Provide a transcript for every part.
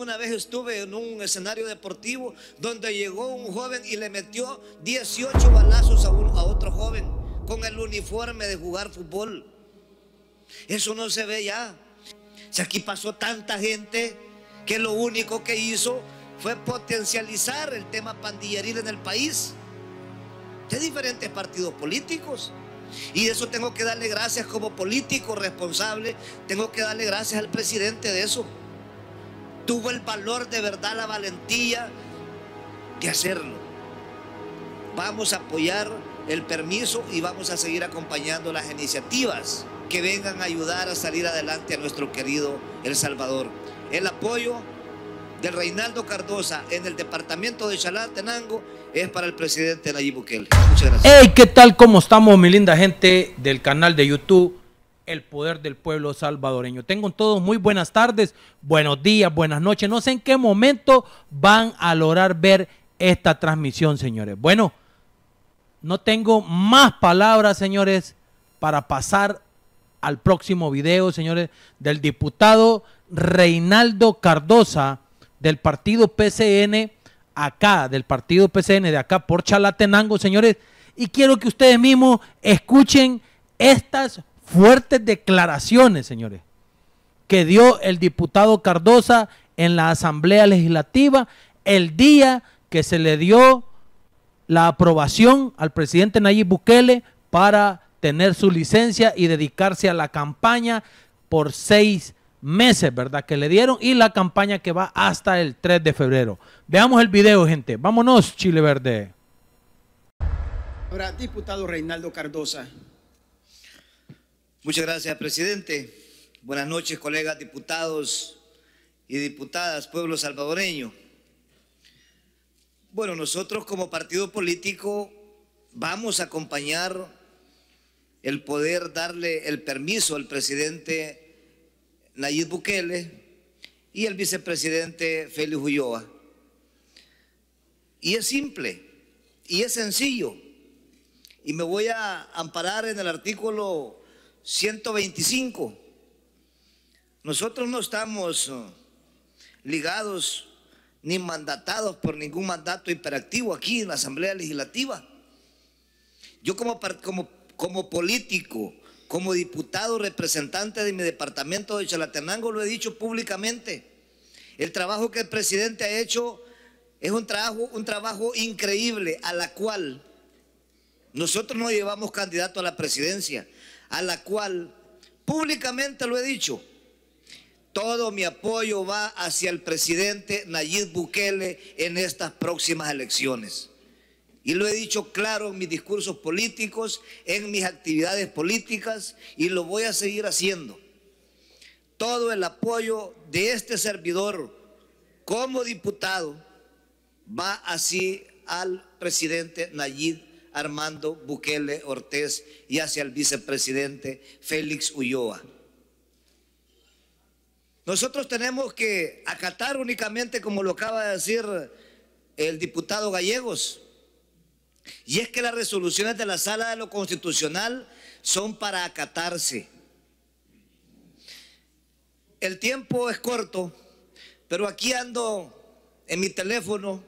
Una vez estuve en un escenario deportivo donde llegó un joven y le metió 18 balazos a, otro joven con el uniforme de jugar fútbol. Eso no se ve ya. Si aquí pasó tanta gente que lo único que hizo fue potencializar el tema pandilleril en el país de diferentes partidos políticos. Y eso tengo que darle gracias como político responsable, tengo que darle gracias al presidente de eso tuvo el valor de verdad, la valentía de hacerlo. Vamos a apoyar el permiso y vamos a seguir acompañando las iniciativas que vengan a ayudar a salir adelante a nuestro querido El Salvador. El apoyo de Reinaldo Cardosa en el departamento de Chalatenango es para el presidente Nayib Bukele. Muchas gracias. Hey, ¿qué tal? ¿Cómo estamos, mi linda gente del canal de YouTube? el poder del pueblo salvadoreño. Tengo todos muy buenas tardes, buenos días, buenas noches. No sé en qué momento van a lograr ver esta transmisión, señores. Bueno, no tengo más palabras, señores, para pasar al próximo video, señores, del diputado Reinaldo Cardosa del partido PCN acá, del partido PCN de acá por Chalatenango, señores. Y quiero que ustedes mismos escuchen estas fuertes declaraciones, señores, que dio el diputado Cardosa en la Asamblea Legislativa el día que se le dio la aprobación al presidente Nayib Bukele para tener su licencia y dedicarse a la campaña por seis meses, ¿verdad? Que le dieron y la campaña que va hasta el 3 de febrero. Veamos el video, gente. Vámonos, Chile Verde. Ahora, diputado Reinaldo Cardosa, Muchas gracias, presidente. Buenas noches, colegas diputados y diputadas, pueblo salvadoreño. Bueno, nosotros como partido político vamos a acompañar el poder darle el permiso al presidente Nayib Bukele y al vicepresidente Félix Ulloa. Y es simple, y es sencillo. Y me voy a amparar en el artículo 125. Nosotros no estamos uh, ligados ni mandatados por ningún mandato hiperactivo aquí en la Asamblea Legislativa. Yo como, como, como político, como diputado representante de mi departamento de Chalatenango, lo he dicho públicamente. El trabajo que el presidente ha hecho es un trabajo, un trabajo increíble, a la cual nosotros no llevamos candidato a la presidencia a la cual públicamente lo he dicho, todo mi apoyo va hacia el presidente Nayib Bukele en estas próximas elecciones. Y lo he dicho claro en mis discursos políticos, en mis actividades políticas y lo voy a seguir haciendo. Todo el apoyo de este servidor como diputado va así al presidente Nayib Armando Bukele Ortiz y hacia el vicepresidente Félix Ulloa. Nosotros tenemos que acatar únicamente, como lo acaba de decir el diputado Gallegos, y es que las resoluciones de la Sala de lo Constitucional son para acatarse. El tiempo es corto, pero aquí ando en mi teléfono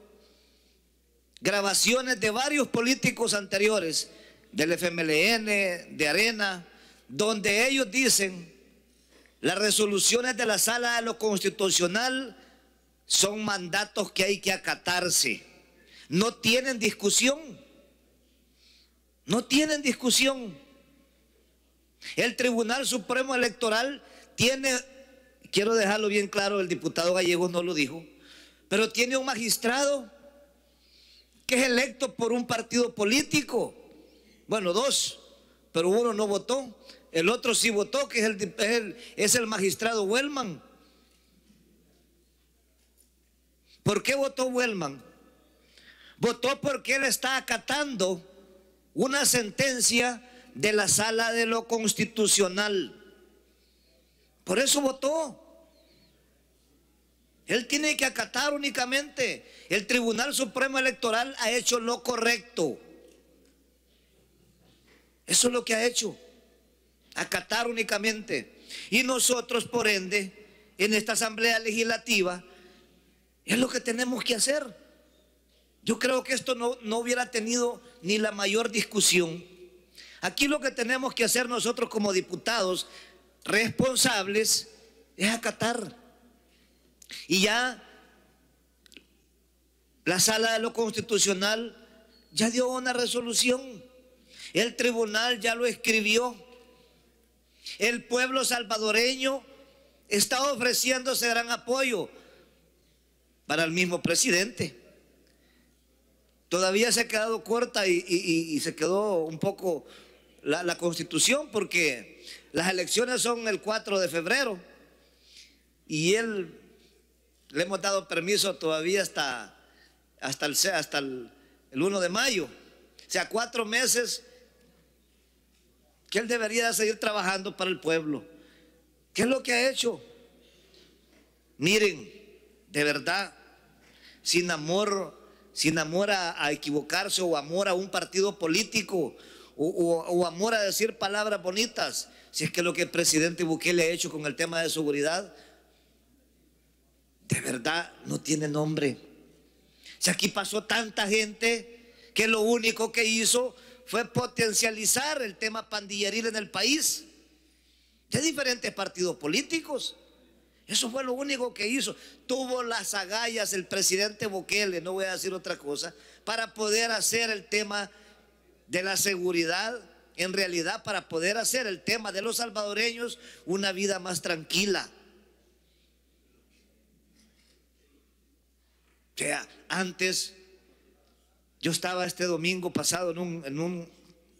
grabaciones de varios políticos anteriores, del FMLN, de Arena, donde ellos dicen las resoluciones de la sala de lo constitucional son mandatos que hay que acatarse. No tienen discusión. No tienen discusión. El Tribunal Supremo Electoral tiene, quiero dejarlo bien claro, el diputado Gallegos no lo dijo, pero tiene un magistrado es electo por un partido político. Bueno, dos, pero uno no votó. El otro sí votó, que es el, es el, es el magistrado Wellman. ¿Por qué votó Wellman? Votó porque él está acatando una sentencia de la sala de lo constitucional. Por eso votó. Él tiene que acatar únicamente. El Tribunal Supremo Electoral ha hecho lo correcto. Eso es lo que ha hecho. Acatar únicamente. Y nosotros, por ende, en esta Asamblea Legislativa, es lo que tenemos que hacer. Yo creo que esto no, no hubiera tenido ni la mayor discusión. Aquí lo que tenemos que hacer nosotros como diputados responsables es acatar y ya la sala de lo constitucional ya dio una resolución. El tribunal ya lo escribió. El pueblo salvadoreño está ofreciéndose gran apoyo para el mismo presidente. Todavía se ha quedado corta y, se quedó un poco la, la constitución porque las elecciones son el 4 de febrero y él le hemos dado permiso todavía hasta, hasta, el, hasta el, 1 de mayo. O sea, cuatro meses que él debería seguir trabajando para el pueblo. ¿Qué es lo que ha hecho? Miren, de verdad, sin amor, sin amor a, equivocarse o amor a un partido político o, o, amor a decir palabras bonitas, si es que lo que el presidente Bukele ha hecho con el tema de seguridad, de verdad no tiene nombre. Si aquí pasó tanta gente que lo único que hizo fue potencializar el tema pandilleril en el país de diferentes partidos políticos. Eso fue lo único que hizo. Tuvo las agallas el presidente Bukele, no voy a decir otra cosa, para poder hacer el tema de la seguridad, en realidad para poder hacer el tema de los salvadoreños una vida más tranquila. O sea, antes yo estaba este domingo pasado en un,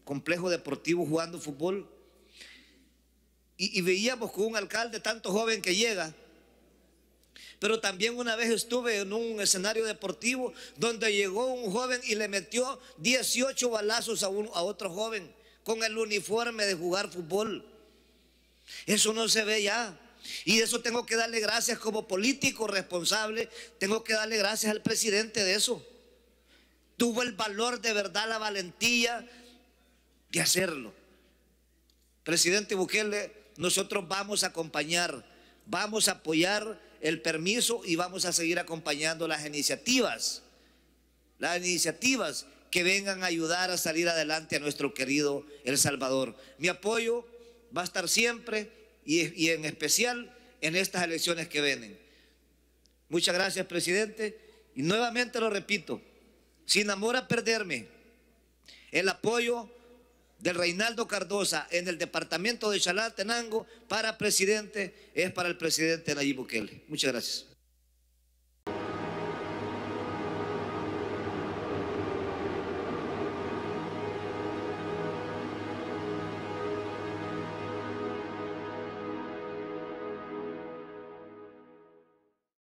complejo deportivo jugando fútbol y, veíamos con un alcalde tanto joven que llega. Pero también una vez estuve en un escenario deportivo donde llegó un joven y le metió 18 balazos a otro joven con el uniforme de jugar fútbol. Eso no se ve ya. Y de eso tengo que darle gracias como político responsable, tengo que darle gracias al presidente de eso. Tuvo el valor de verdad, la valentía de hacerlo. Presidente Bukele, nosotros vamos a acompañar, vamos a apoyar el permiso y vamos a seguir acompañando las iniciativas, las iniciativas que vengan a ayudar a salir adelante a nuestro querido El Salvador. Mi apoyo va a estar siempre y, en especial en estas elecciones que vienen. Muchas gracias, presidente. Y nuevamente lo repito, sin amor a perderme, el apoyo del Reinaldo Cardoza en el departamento de Chalatenango para presidente es para el presidente Nayib Bukele. Muchas gracias.